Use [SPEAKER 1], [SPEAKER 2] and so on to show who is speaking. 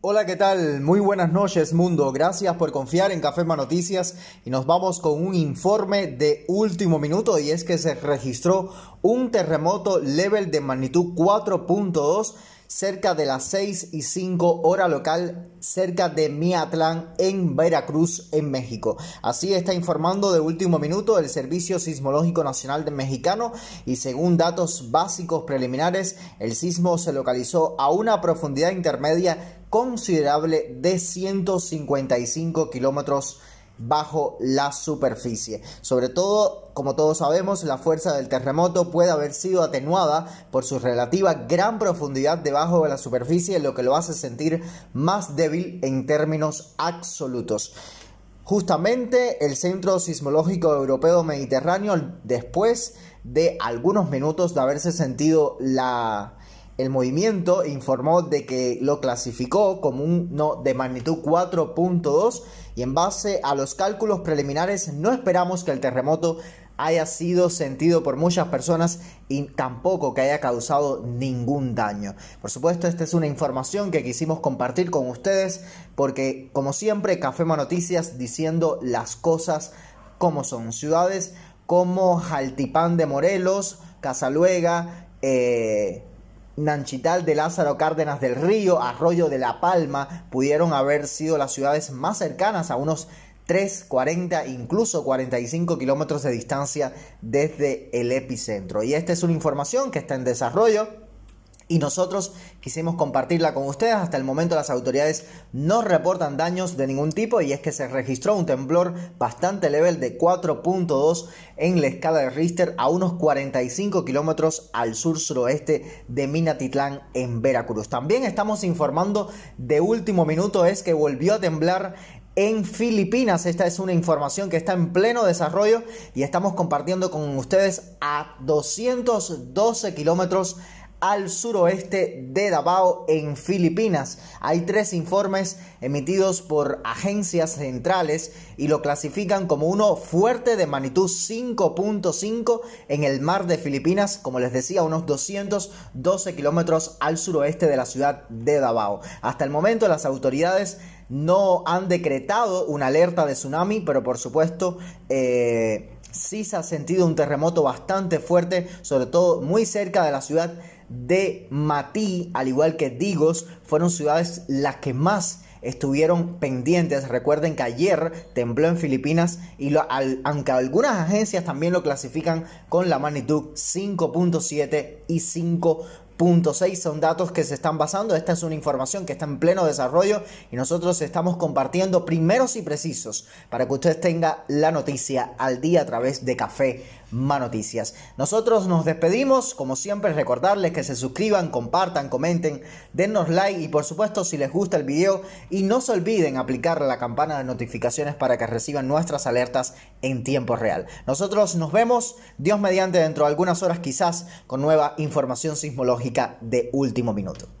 [SPEAKER 1] Hola, ¿qué tal? Muy buenas noches, mundo. Gracias por confiar en Café Más Noticias y nos vamos con un informe de último minuto y es que se registró un terremoto level de magnitud 4.2 cerca de las 6 y 5 hora local, cerca de Miatlán, en Veracruz, en México. Así está informando de último minuto el Servicio Sismológico Nacional de Mexicano y según datos básicos preliminares, el sismo se localizó a una profundidad intermedia considerable de 155 kilómetros bajo la superficie. Sobre todo, como todos sabemos, la fuerza del terremoto puede haber sido atenuada por su relativa gran profundidad debajo de la superficie, lo que lo hace sentir más débil en términos absolutos. Justamente el Centro Sismológico Europeo Mediterráneo, después de algunos minutos de haberse sentido la el movimiento e informó de que lo clasificó como un no de magnitud 4.2 y en base a los cálculos preliminares no esperamos que el terremoto haya sido sentido por muchas personas y tampoco que haya causado ningún daño. Por supuesto, esta es una información que quisimos compartir con ustedes porque, como siempre, Cafema Noticias diciendo las cosas como son. Ciudades como Jaltipán de Morelos, Casaluega, eh, Nanchital de Lázaro Cárdenas del Río, Arroyo de la Palma, pudieron haber sido las ciudades más cercanas a unos 3, 40, incluso 45 kilómetros de distancia desde el epicentro. Y esta es una información que está en desarrollo y nosotros quisimos compartirla con ustedes. Hasta el momento las autoridades no reportan daños de ningún tipo y es que se registró un temblor bastante leve de 4.2 en la escala de Richter a unos 45 kilómetros al sur suroeste de Minatitlán en Veracruz. También estamos informando de último minuto es que volvió a temblar en Filipinas. Esta es una información que está en pleno desarrollo y estamos compartiendo con ustedes a 212 kilómetros al suroeste de Davao, en Filipinas. Hay tres informes emitidos por agencias centrales y lo clasifican como uno fuerte de magnitud 5.5 en el mar de Filipinas, como les decía, unos 212 kilómetros al suroeste de la ciudad de Davao. Hasta el momento las autoridades no han decretado una alerta de tsunami, pero por supuesto... Eh, sí se ha sentido un terremoto bastante fuerte, sobre todo muy cerca de la ciudad de Matí, al igual que Digos, fueron ciudades las que más estuvieron pendientes. Recuerden que ayer tembló en Filipinas y aunque algunas agencias también lo clasifican con la magnitud 5.7 y 5.6 son datos que se están basando. Esta es una información que está en pleno desarrollo y nosotros estamos compartiendo primeros y precisos para que ustedes tengan la noticia al día a través de Café más noticias. Nosotros nos despedimos, como siempre recordarles que se suscriban, compartan, comenten, dennos like y por supuesto si les gusta el video y no se olviden aplicar la campana de notificaciones para que reciban nuestras alertas en tiempo real. Nosotros nos vemos, Dios mediante, dentro de algunas horas quizás con nueva información sismológica de último minuto.